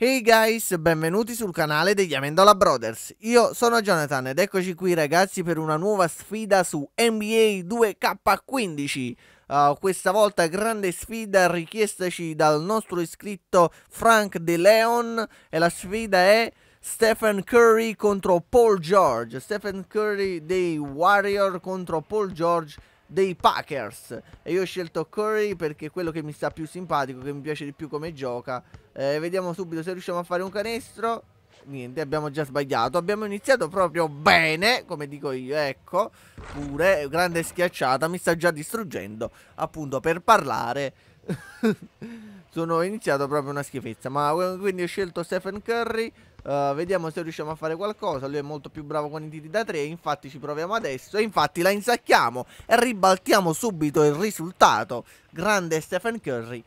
Hey guys, benvenuti sul canale degli Amendola Brothers. Io sono Jonathan ed eccoci qui ragazzi per una nuova sfida su NBA 2K15. Uh, questa volta grande sfida richiestaci dal nostro iscritto Frank De Leon e la sfida è Stephen Curry contro Paul George. Stephen Curry dei Warrior contro Paul George dei Packers e io ho scelto Curry perché è quello che mi sta più simpatico, che mi piace di più come gioca. Eh, vediamo subito se riusciamo a fare un canestro. Niente, abbiamo già sbagliato. Abbiamo iniziato proprio bene, come dico io, ecco. Pure, grande schiacciata, mi sta già distruggendo. Appunto, per parlare sono iniziato proprio una schifezza. Ma quindi ho scelto Stephen Curry Uh, vediamo se riusciamo a fare qualcosa. Lui è molto più bravo con i tiri da 3. Infatti ci proviamo adesso. E infatti la insacchiamo. E ribaltiamo subito il risultato. Grande Stephen Curry.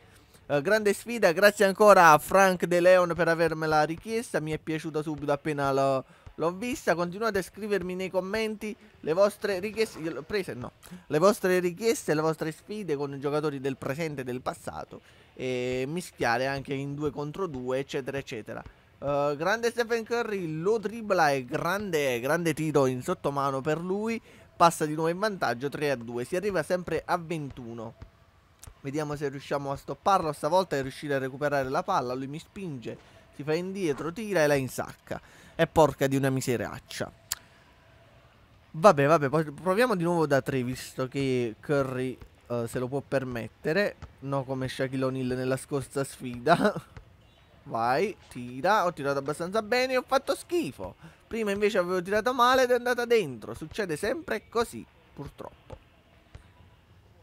Uh, grande sfida, grazie ancora a Frank De Leon per avermela richiesta. Mi è piaciuta subito appena l'ho, vista. Continuate a scrivermi nei commenti le vostre richieste. Prese, no. Le vostre richieste, le vostre sfide con i giocatori del presente e del passato. E mischiare anche in 2 contro 2, eccetera, eccetera. Eh, grande Stephen Curry, lo dribbla e grande, grande tiro in sottomano per lui. Passa di nuovo in vantaggio 3 a 2. Si arriva sempre a 21. Vediamo se riusciamo a stopparlo stavolta è riuscito a recuperare la palla. Lui mi spinge, si fa indietro, tira e la insacca. È porca di una miseraccia. Vabbè, vabbè, proviamo di nuovo da 3 visto che Curry uh, se lo può permettere. No come Shaquille O'Neal nella scorsa sfida. Vai, tira. Ho tirato abbastanza bene e ho fatto schifo. Prima invece avevo tirato male ed è andata dentro. Succede sempre così, purtroppo.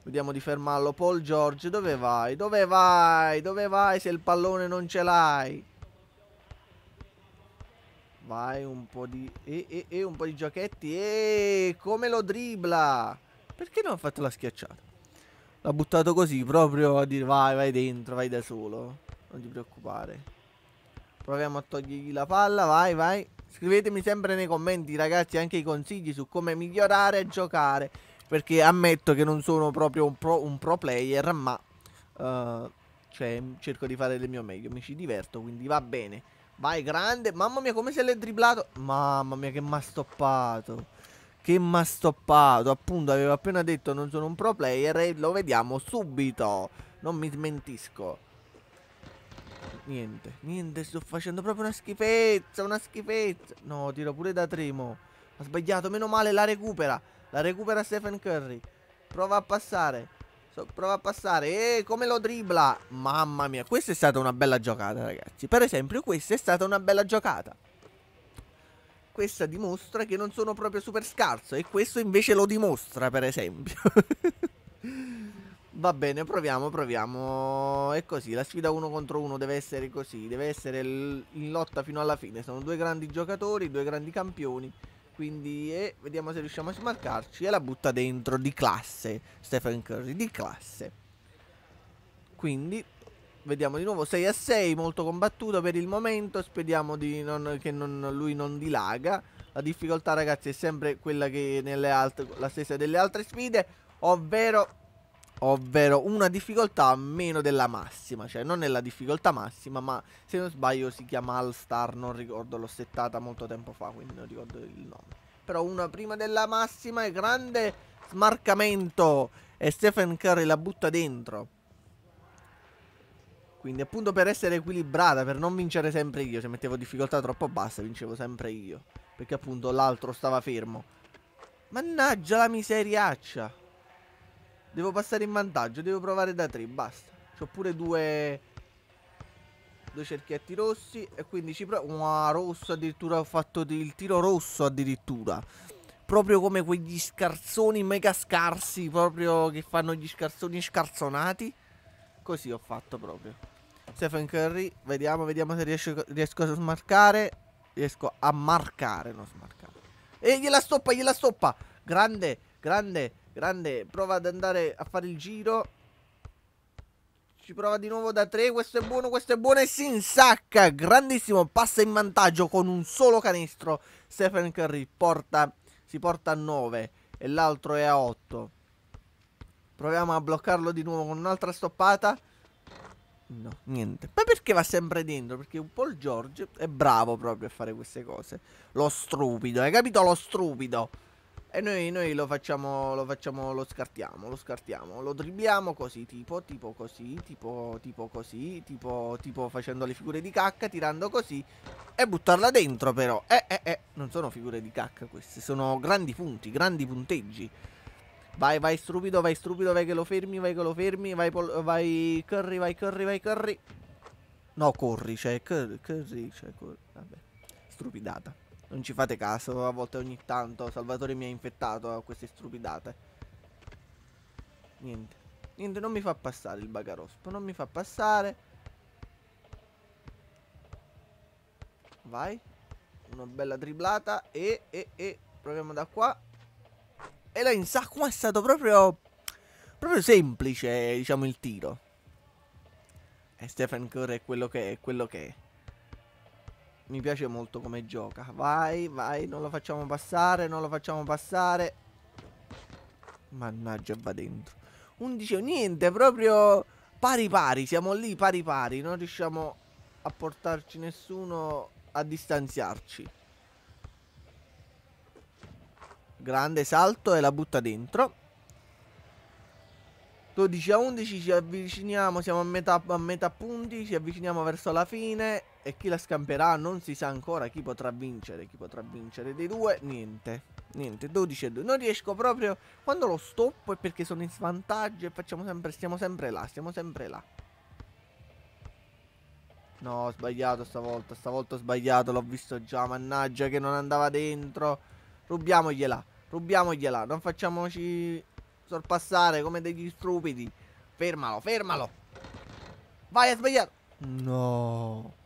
Vediamo di fermarlo. Paul George, dove vai? Dove vai? Dove vai se il pallone non ce l'hai? Vai, un po' di... E, eh, eh, eh, un po' di giochetti. E come lo dribla? Perché non ha fatto la schiacciata? L'ha buttato così, proprio a dire vai, vai dentro, vai da solo. Non ti preoccupare. Proviamo a togliergli la palla, vai, vai. Scrivetemi sempre nei commenti, ragazzi, anche i consigli su come migliorare e giocare. Perché ammetto che non sono proprio un pro, un pro player, ma... Uh, cioè, cerco di fare del mio meglio, mi ci diverto, quindi va bene. Vai, grande. Mamma mia, come se l'è dribblato. Mamma mia, che m'ha stoppato. Che m'ha stoppato. Appunto, avevo appena detto non sono un pro player e lo vediamo subito. Non mi smentisco. Niente, niente, sto facendo proprio una schifezza, una schifezza. No, tiro pure da Tremo. Ha sbagliato, meno male, la recupera. La recupera Stephen Curry. Prova a passare. So, prova a passare. E eh, come lo dribla. Mamma mia, questa è stata una bella giocata, ragazzi. Per esempio, questa è stata una bella giocata. Questa dimostra che non sono proprio super scarso. E questo invece lo dimostra, per esempio. Va bene, proviamo, proviamo. È così, la sfida uno contro uno deve essere così, deve essere in lotta fino alla fine. Sono due grandi giocatori, due grandi campioni. Quindi eh, vediamo se riusciamo a smarcarci. E la butta dentro di classe, Stephen Curry, di classe. Quindi vediamo di nuovo 6 a 6, molto combattuto per il momento. Speriamo non, che non, lui non dilaga. La difficoltà ragazzi è sempre quella che nelle altre, la stessa delle altre sfide, ovvero ovvero una difficoltà meno della massima, cioè non è la difficoltà massima, ma se non sbaglio si chiama All Star, non ricordo, l'ho settata molto tempo fa, quindi non ricordo il nome. Però una prima della massima E grande smarcamento e Stephen Curry la butta dentro. Quindi appunto per essere equilibrata, per non vincere sempre io, se mettevo difficoltà troppo bassa vincevo sempre io, perché appunto l'altro stava fermo. Mannaggia la miseriaccia! Devo passare in vantaggio, devo provare da tre basta. C'ho pure due... Due cerchietti rossi e quindi ci provo... Wow, rosso addirittura ho fatto il tiro rosso addirittura. Proprio come quegli scarzoni mega scarsi, proprio che fanno gli scarzoni scarzonati. Così ho fatto proprio. Stephen Curry, vediamo, vediamo se riesco, riesco a smarcare. Riesco a marcare, non smarcare. E gliela stoppa, gliela stoppa. Grande, grande. Grande, prova ad andare a fare il giro. Ci prova di nuovo da 3, questo è buono, questo è buono e si insacca. Grandissimo, passa in vantaggio con un solo canestro. Stephen Curry porta, si porta a 9 e l'altro è a 8. Proviamo a bloccarlo di nuovo con un'altra stoppata. No, niente. Ma perché va sempre dentro? Perché un po' il George è bravo proprio a fare queste cose. Lo stupido, hai capito? Lo stupido. E noi, noi lo, facciamo, lo facciamo, lo scartiamo, lo scartiamo, lo dribbiamo così, tipo, tipo così, tipo, tipo così, tipo, tipo facendo le figure di cacca, tirando così e buttarla dentro però. Eh, eh, eh, non sono figure di cacca queste, sono grandi punti, grandi punteggi. Vai, vai stupido, vai stupido, vai che lo fermi, vai che lo fermi, vai, vai Curry, vai corri, vai corri. No, corri, cioè, Curry, Curry, cioè, corri, vabbè, stupidata non ci fate caso, a volte ogni tanto Salvatore mi ha infettato a queste stupidate. Niente. Niente, non mi fa passare il bagarospo, non mi fa passare. Vai. Una bella triplata. e, e, e proviamo da qua. E la insacqua è stato proprio, proprio semplice, diciamo, il tiro. E eh, Stefan Curry è quello che è, quello che è. Mi piace molto come gioca. Vai, vai, non lo facciamo passare, non lo facciamo passare. Mannaggia, va dentro. 11, niente, proprio pari pari, siamo lì pari pari, non riusciamo a portarci nessuno a distanziarci. Grande salto e la butta dentro. 12 a 11 ci avviciniamo, siamo a metà, a metà punti, ci avviciniamo verso la fine e chi la scamperà non si sa ancora chi potrà vincere. Chi potrà vincere dei due? Niente. Niente, 12 e 2. Non riesco proprio... Quando lo stoppo è perché sono in svantaggio e facciamo sempre... Stiamo sempre là, stiamo sempre là. No, ho sbagliato stavolta. Stavolta ho sbagliato, l'ho visto già. Mannaggia che non andava dentro. Rubiamogliela, rubiamogliela. Non facciamoci sorpassare come degli stupidi. Fermalo, fermalo. Vai, ha sbagliato. No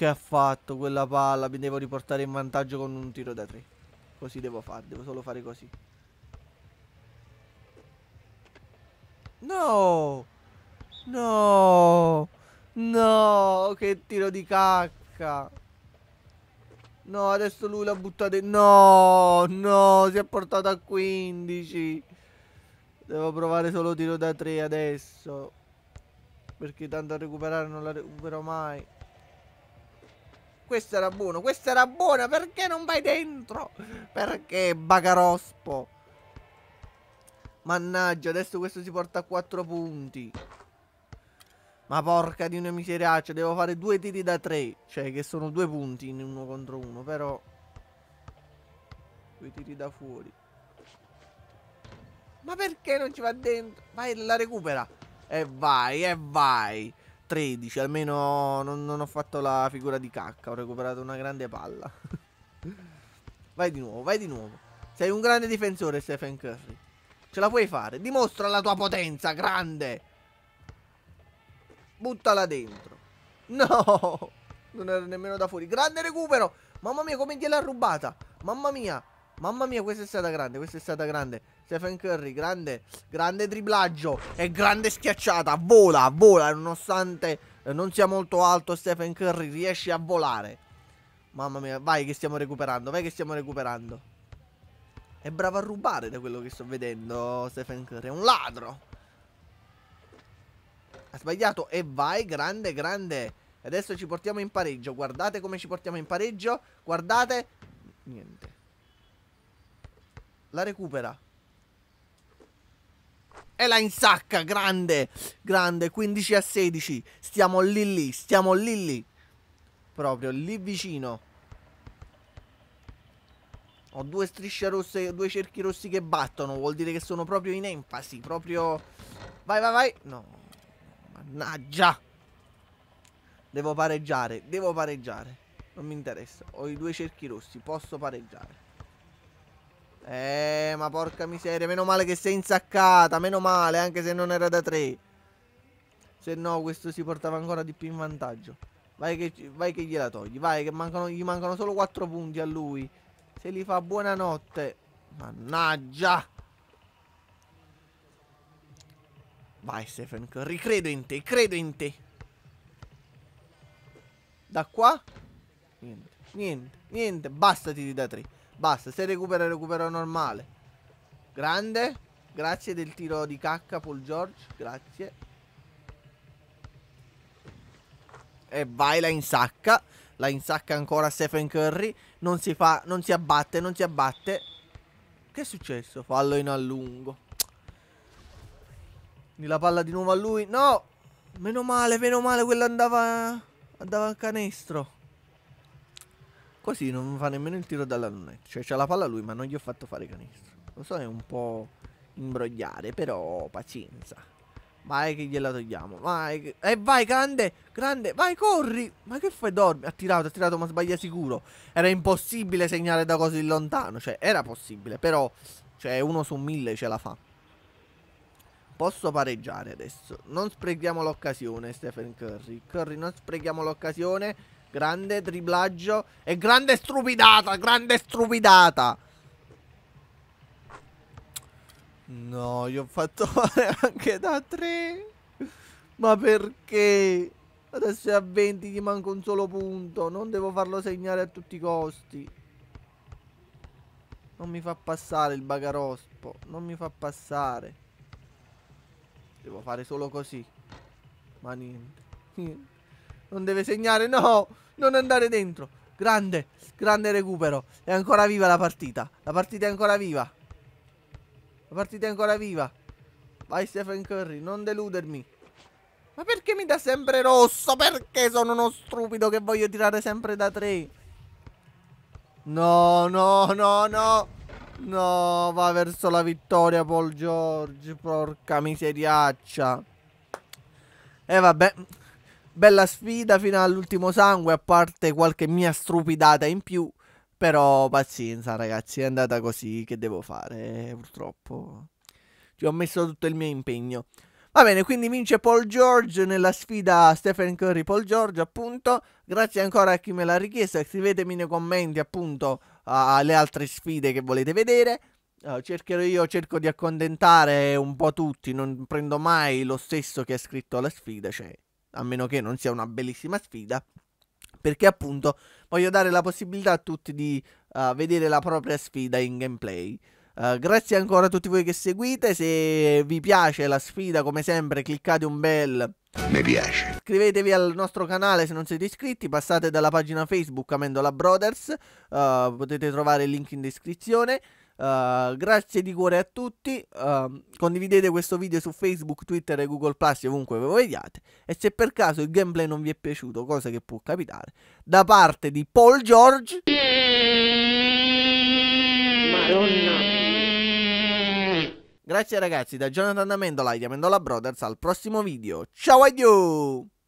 che ha fatto quella palla? Mi devo riportare in vantaggio con un tiro da tre. Così devo fare, devo solo fare così. No! No! No! Che tiro di cacca! No, adesso lui l'ha buttato in... No! No! Si è portato a 15! Devo provare solo tiro da 3 adesso. Perché tanto a recuperare non la recupero mai. Questo era buono, questa era buona, perché non vai dentro? Perché bagarospo? Mannaggia, adesso questo si porta a 4 punti. Ma porca di una miseraccia, devo fare due tiri da tre. Cioè, che sono due punti in uno contro uno, però... Due tiri da fuori. Ma perché non ci va dentro? Vai, la recupera. E vai, e vai. 13, almeno non, non ho fatto la figura di cacca, ho recuperato una grande palla. vai di nuovo, vai di nuovo. Sei un grande difensore Stephen Curry. Ce la puoi fare, dimostra la tua potenza, grande. Buttala dentro. No, non era nemmeno da fuori. Grande recupero. Mamma mia, come gliel'ha rubata. Mamma mia, Mamma mia, questa è stata grande, questa è stata grande. Stephen Curry, grande, grande driblaggio e grande schiacciata. Vola, vola, nonostante non sia molto alto Stephen Curry riesce a volare. Mamma mia, vai che stiamo recuperando, vai che stiamo recuperando. È bravo a rubare da quello che sto vedendo Stephen Curry, è un ladro. Ha sbagliato e vai, grande, grande. Adesso ci portiamo in pareggio, guardate come ci portiamo in pareggio, guardate. Niente. La recupera. E la insacca, grande, grande, 15 a 16. Stiamo lì lì, stiamo lì lì. Proprio lì vicino. Ho due strisce rosse, due cerchi rossi che battono. Vuol dire che sono proprio in enfasi, proprio... Vai, vai, vai. No. Mannaggia. Devo pareggiare, devo pareggiare. Non mi interessa. Ho i due cerchi rossi, posso pareggiare. Eh, ma porca miseria, meno male che sei insaccata, meno male, anche se non era da tre. Se no questo si portava ancora di più in vantaggio. Vai che, vai che gliela togli, vai che mancano, gli mancano solo 4 punti a lui. Se li fa buonanotte. Mannaggia! Vai Stefan ricredo in te, credo in te. Da qua? Niente, niente, niente, bastati di da tre. Basta, se recupera, recupera normale. Grande. Grazie del tiro di cacca, Paul George. Grazie. E vai, la insacca. La insacca ancora Stephen Curry. Non si fa, non si abbatte, non si abbatte. Che è successo? Fallo in allungo. La palla di nuovo a lui. No! Meno male, meno male, quella andava... Andava al canestro. Così non fa nemmeno il tiro dalla lunetta. Cioè c'ha la palla lui, ma non gli ho fatto fare canestro. Lo so, è un po' imbrogliare, però pazienza. Vai che gliela togliamo. Vai. E eh, vai, grande, grande. Vai, corri. Ma che fai? Dormi. Ha tirato, ha tirato, ma sbaglia sicuro. Era impossibile segnare da così lontano. Cioè, era possibile, però... Cioè, uno su mille ce la fa. Posso pareggiare adesso. Non sprechiamo l'occasione, Stephen Curry. Curry, non sprechiamo l'occasione. Grande driblaggio e grande strupidata, grande strupidata. No, gli ho fatto fare anche da 3. Ma perché? Adesso è a 20, gli manca un solo punto. Non devo farlo segnare a tutti i costi. Non mi fa passare il bagarospo. Non mi fa passare. Devo fare solo così. Ma niente. Niente non deve segnare, no, non andare dentro. Grande, grande recupero. È ancora viva la partita. La partita è ancora viva. La partita è ancora viva. Vai Stephen Curry, non deludermi. Ma perché mi dà sempre rosso? Perché sono uno stupido che voglio tirare sempre da tre? No, no, no, no. No, va verso la vittoria Paul George. Porca miseriaccia. E eh, vabbè, bella sfida fino all'ultimo sangue, a parte qualche mia strupidata in più. Però pazienza ragazzi, è andata così, che devo fare eh, purtroppo. Ci ho messo tutto il mio impegno. Va bene, quindi vince Paul George nella sfida Stephen Curry Paul George, appunto. Grazie ancora a chi me l'ha richiesto. Scrivetemi nei commenti, appunto, alle altre sfide che volete vedere. Eh, cercherò io, cerco di accontentare un po' tutti, non prendo mai lo stesso che ha scritto la sfida, cioè a meno che non sia una bellissima sfida, perché appunto voglio dare la possibilità a tutti di uh, vedere la propria sfida in gameplay. Uh, grazie ancora a tutti voi che seguite, se vi piace la sfida come sempre cliccate un bel mi piace. Iscrivetevi al nostro canale se non siete iscritti, passate dalla pagina Facebook Amendola Brothers, uh, potete trovare il link in descrizione. Uh, grazie di cuore a tutti. Uh, condividete questo video su Facebook, Twitter e Google Plus, ovunque ve vediate. E se per caso il gameplay non vi è piaciuto, cosa che può capitare, da parte di Paul George. Madonna. Grazie ragazzi, da Jonathan Amendola e Amendola Brothers al prossimo video. Ciao, adio!